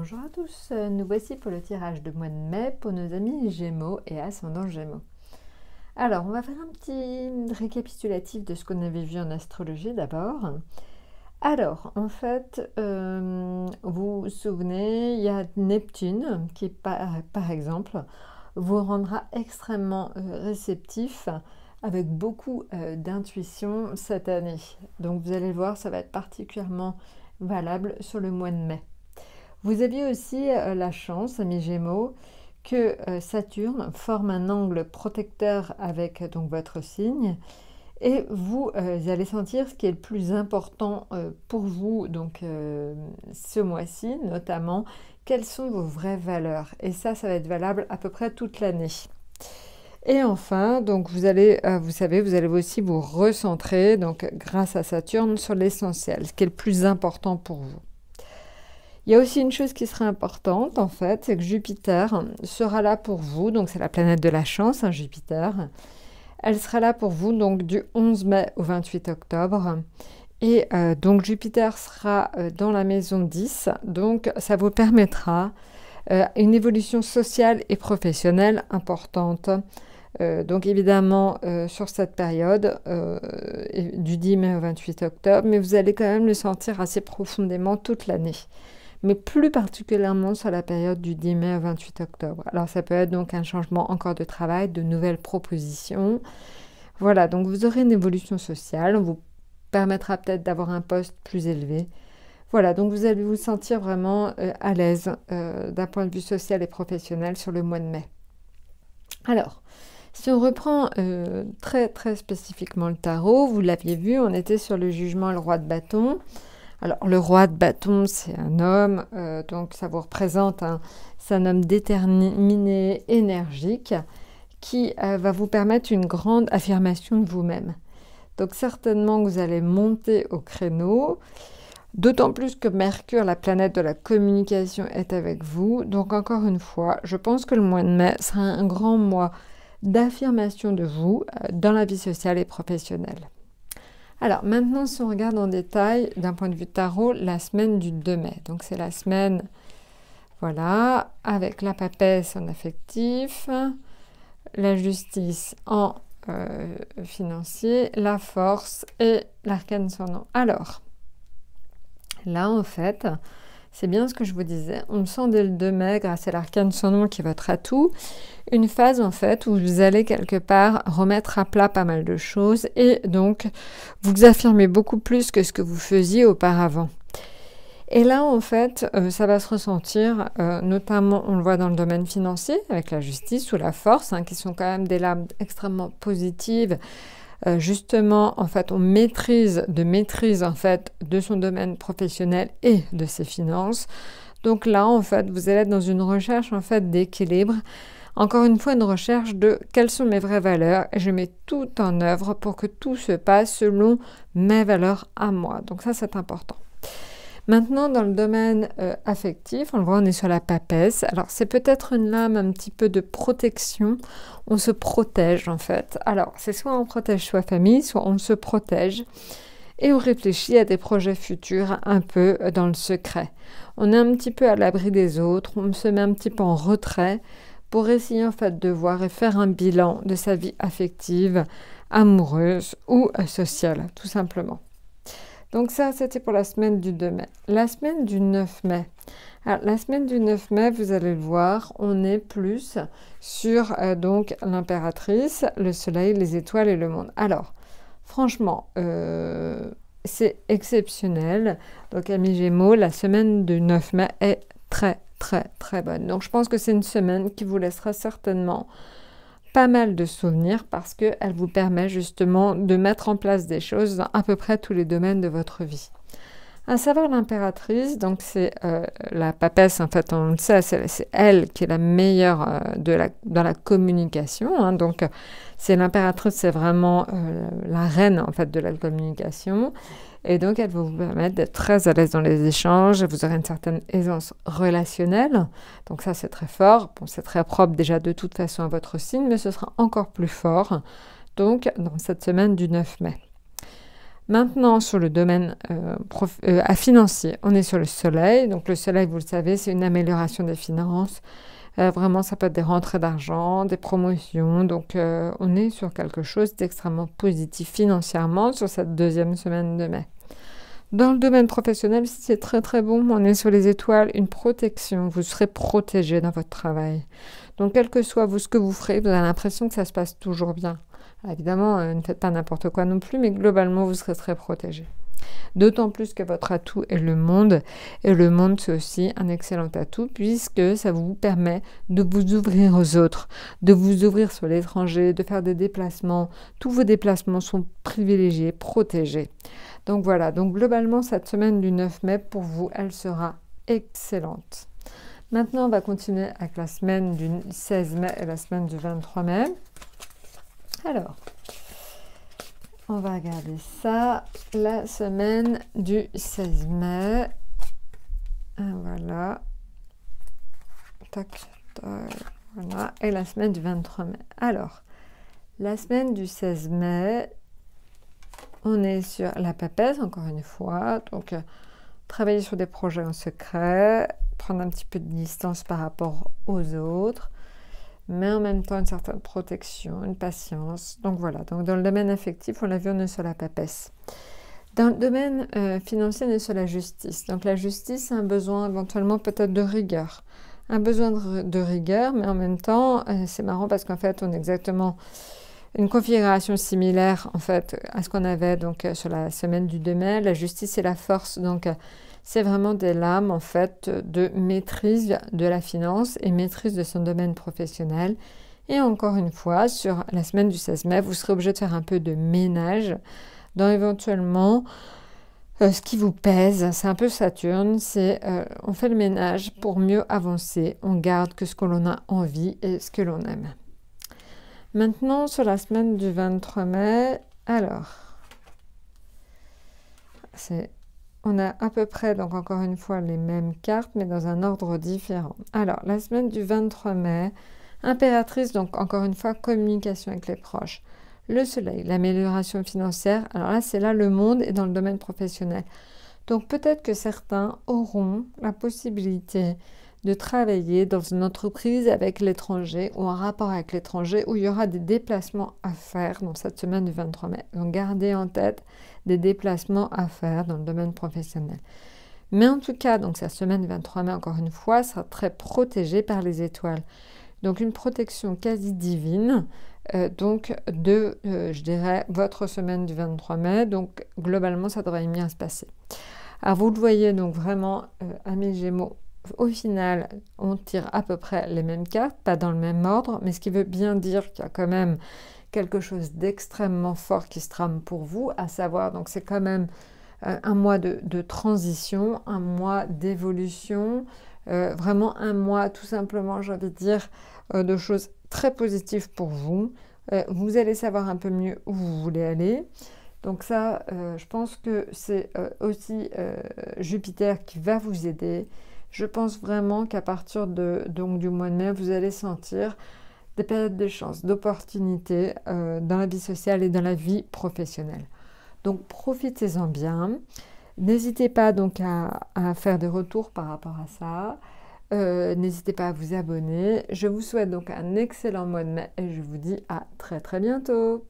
Bonjour à tous, nous voici pour le tirage de mois de mai pour nos amis Gémeaux et Ascendants Gémeaux. Alors, on va faire un petit récapitulatif de ce qu'on avait vu en astrologie d'abord. Alors, en fait, euh, vous vous souvenez, il y a Neptune qui, par, exemple, vous rendra extrêmement euh, réceptif avec beaucoup euh, d'intuition cette année. Donc, vous allez voir, ça va être particulièrement valable sur le mois de mai. Vous aviez aussi euh, la chance, amis Gémeaux, que euh, Saturne forme un angle protecteur avec euh, donc votre signe et vous, allez sentir ce qui est le plus important pour vous donc ce mois-ci notamment quelles sont vos vraies valeurs et ça ça va être valable à peu près toute l'année. Et enfin, donc vous allez, vous savez, vous allez aussi vous recentrer, donc grâce à Saturne, sur l'essentiel, ce qui est le plus important pour vous. Il y a aussi une chose qui serait importante, en fait, c'est que Jupiter sera là pour vous, donc c'est la planète de la chance, hein, Jupiter. Elle sera là pour vous, donc du 11 mai au 28 octobre. Et euh, donc Jupiter sera euh, dans la maison 10, donc ça vous permettra euh, une évolution sociale et professionnelle importante. donc évidemment sur cette période du 10 mai au 28 octobre, mais vous allez quand même le sentir assez profondément toute l'année mais plus particulièrement sur la période du 10 mai au 28 octobre. Alors ça peut être donc un changement encore de travail, de nouvelles propositions. Voilà, donc vous aurez une évolution sociale, on vous permettra peut-être d'avoir un poste plus élevé. Voilà, donc vous allez vous sentir vraiment euh, à l'aise euh, d'un point de vue social et professionnel sur le mois de mai. Alors, si on reprend euh, très très spécifiquement le tarot, vous l'aviez vu, on était sur le jugement le roi de bâton. Alors le roi de bâton, c'est un homme, euh, donc ça vous représente un, un homme déterminé, énergique, qui euh, va vous permettre une grande affirmation de vous-même. Donc certainement vous allez monter au créneau, d'autant plus que Mercure, la planète de la communication, est avec vous. Donc encore une fois, je pense que le mois de mai sera un grand mois d'affirmation de vous euh, dans la vie sociale et professionnelle. Alors maintenant, si on regarde en détail d'un point de vue tarot, la semaine du 2 mai. Donc c'est la semaine, voilà, avec la papesse en affectif, la justice en euh, financier, la force et l'arcane son nom. Alors, là en fait, c'est bien ce que je vous disais. On sent dès le 2 mai grâce à l'arcane son nom qui est votre atout. Une phase en fait où vous allez quelque part remettre à plat pas mal de choses et donc vous affirmez beaucoup plus que ce que vous faisiez auparavant. Et là, en fait, euh, ça va se ressentir, euh, notamment, on le voit dans le domaine financier, avec la justice ou la force, hein, qui sont quand même des lames extrêmement positives, euh, justement, en fait, on maîtrise de maîtrise, en fait, de son domaine professionnel et de ses finances. Donc là, en fait, vous allez être dans une recherche, en fait, d'équilibre. Encore une fois, une recherche de quelles sont mes vraies valeurs et je mets tout en œuvre pour que tout se passe selon mes valeurs à moi. Donc ça, c'est important. Maintenant, dans le domaine euh, affectif, on le voit, on est sur la papesse. Alors, c'est peut-être une lame un petit peu de protection. On se protège, en fait. Alors, c'est soit on protège soit famille, soit on se protège. Et on réfléchit à des projets futurs un peu euh, dans le secret. On est un petit peu à l'abri des autres, on se met un petit peu en retrait pour essayer en fait de voir et faire un bilan de sa vie affective, amoureuse ou euh, sociale, tout simplement. Donc ça, c'était pour la semaine du 2 mai. La semaine du 9 mai. Alors, la semaine du 9 mai, vous allez le voir, on est plus sur euh, donc l'impératrice, le soleil, les étoiles et le monde. Alors, franchement, euh, c'est exceptionnel. Donc, amis Gémeaux, la semaine du 9 mai est très, très, très bonne. Donc, je pense que c'est une semaine qui vous laissera certainement pas mal de souvenirs parce qu'elle vous permet justement de mettre en place des choses dans à peu près tous les domaines de votre vie. À savoir l'impératrice, donc c'est euh, la papesse, en fait, on le sait, c'est elle qui est la meilleure euh, de la, dans la communication. Hein. donc, euh, c'est l'impératrice, c'est vraiment la reine, en fait, de la communication. Et donc, elle va vous permettre d'être très à l'aise dans les échanges. Vous aurez une certaine aisance relationnelle. Donc ça, c'est très fort. Bon, c'est très propre déjà de toute façon à votre signe, mais ce sera encore plus fort. Donc, dans cette semaine du 9 mai. Maintenant, sur le domaine euh, euh, à financier, on est sur le soleil. Donc, le soleil, vous le savez, c'est une amélioration des finances. Euh, vraiment, ça peut être des rentrées d'argent, des promotions. Donc, euh, on est sur quelque chose d'extrêmement positif financièrement sur cette deuxième semaine de mai. Dans le domaine professionnel, c'est très très bon. On est sur les étoiles, une protection. Vous serez protégé dans votre travail. Donc, quel que soit ce que vous ferez, vous avez l'impression que ça se passe toujours bien. évidemment, euh, ne faites pas n'importe quoi non plus, mais globalement, vous serez très protégé. D'autant plus que votre atout est le monde. Et le monde, c'est aussi un excellent atout puisque ça vous permet de vous ouvrir aux autres, de vous ouvrir sur l'étranger, de faire des déplacements. Tous vos déplacements sont privilégiés, protégés. Donc voilà, donc globalement, cette semaine du 9 mai, pour vous, elle sera excellente. Maintenant, on va continuer avec la semaine du 16 mai et la semaine du 23 mai. Alors, on va regarder ça la semaine du 16 mai. Ah, voilà. voilà. Et la semaine du 23 mai. Alors, la semaine du 16 mai, on est sur la papesse, encore une fois. Donc, euh, travailler sur des projets en secret, prendre un petit peu de distance par rapport aux autres, mais en même temps une certaine protection, une patience. Donc voilà, donc dans le domaine affectif, on l'a vu, on est sur la papesse. Dans le domaine euh, financier, on est sur la justice. Donc la justice a un besoin éventuellement peut-être de rigueur. Un besoin de, rigueur, mais en même temps, euh, c'est marrant parce qu'en fait, on est exactement une configuration similaire en fait à ce qu'on avait donc euh, sur la semaine du 2 mai, la justice et la force. Donc euh, c'est vraiment des lames en fait de maîtrise de la finance et maîtrise de son domaine professionnel. Et encore une fois, sur la semaine du 16 mai, vous serez obligé de faire un peu de ménage dans éventuellement euh, ce qui vous pèse, c'est un peu Saturne, c'est on fait le ménage pour mieux avancer, on garde que ce que l'on a envie et ce que l'on aime. Maintenant, sur la semaine du 23 mai, alors, on a à peu près, donc encore une fois, les mêmes cartes, mais dans un ordre différent. Alors, la semaine du 23 mai, impératrice, donc encore une fois, communication avec les proches. Le soleil, l'amélioration financière. Alors là, c'est là le monde et dans le domaine professionnel. Donc peut-être que certains auront la possibilité de travailler dans une entreprise avec l'étranger ou en rapport avec l'étranger où il y aura des déplacements à faire dans cette semaine du 23 mai. Donc gardez en tête des déplacements à faire dans le domaine professionnel. Mais en tout cas, donc cette semaine du 23 mai, encore une fois, sera très protégée par les étoiles. Donc une protection quasi divine, euh, donc de, euh, je dirais, votre semaine du 23 mai. Donc globalement, ça devrait bien se passer. Alors vous le voyez donc vraiment, euh, amis Gémeaux, au final, on tire à peu près les mêmes cartes, pas dans le même ordre, mais ce qui veut bien dire qu'il y a quand même quelque chose d'extrêmement fort qui se trame pour vous, à savoir, donc c'est quand même euh, un mois de, transition, un mois d'évolution, euh, vraiment un mois tout simplement, j'ai envie de dire, euh, de choses très positives pour vous. vous allez savoir un peu mieux où vous voulez aller. Donc ça, je pense que c'est aussi Jupiter qui va vous aider. Je pense vraiment qu'à partir de, donc, du mois de mai, vous allez sentir des périodes de chance, d'opportunités euh, dans la vie sociale et dans la vie professionnelle. Donc profitez-en bien. N'hésitez pas donc à, faire des retours par rapport à ça. Euh, n'hésitez pas à vous abonner. Je vous souhaite donc un excellent mois de mai et je vous dis à très très bientôt.